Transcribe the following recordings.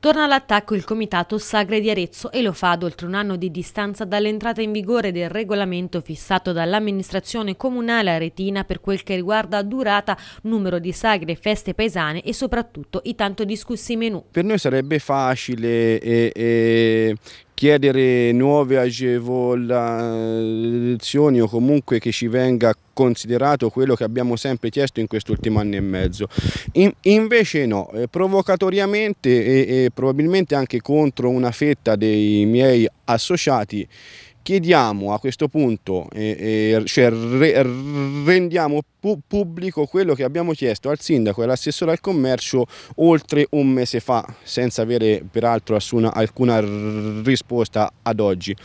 Torna all'attacco il Comitato Sagre di Arezzo e lo fa ad oltre un anno di distanza dall'entrata in vigore del regolamento fissato dall'amministrazione comunale aretina per quel che riguarda durata, numero di sagre, feste paesane e soprattutto i tanto discussi menù. Per noi sarebbe facile e, eh, e eh, chiedere nuove agevolazioni o comunque che ci venga considerato quello che abbiamo sempre chiesto in quest'ultimo anno e mezzo. In, invece no, eh, provocatoriamente e, e probabilmente anche contro una fetta dei miei associati chiediamo a questo punto, eh, eh, cioè re, rendiamo pu pubblico quello che abbiamo chiesto al sindaco e all'assessore al commercio oltre un mese fa, senza avere peraltro assuna, alcuna risposta ad oggi.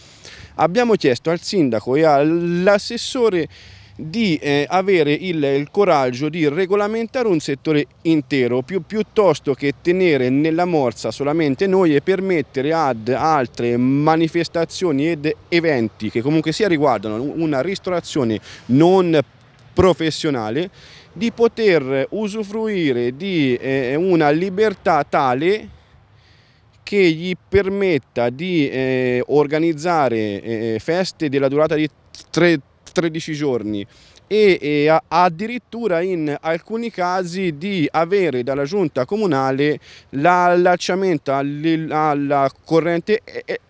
Abbiamo chiesto al sindaco e all'assessore di eh, avere il, il, coraggio di regolamentare un settore intero più, piuttosto che tenere nella morsa solamente noi e permettere ad altre manifestazioni ed eventi che comunque sia riguardano una ristorazione non professionale di poter usufruire di eh, una libertà tale che gli permetta di eh, organizzare eh, feste della durata di tre 13 giorni e, e addirittura in alcuni casi di avere dalla giunta comunale l'allacciamento alla corrente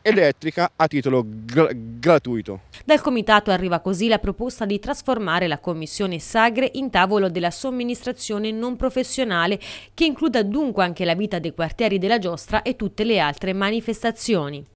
elettrica a titolo gratuito. Dal comitato arriva così la proposta di trasformare la commissione Sagre in tavolo della somministrazione non professionale che includa dunque anche la vita dei quartieri della giostra e tutte le altre manifestazioni.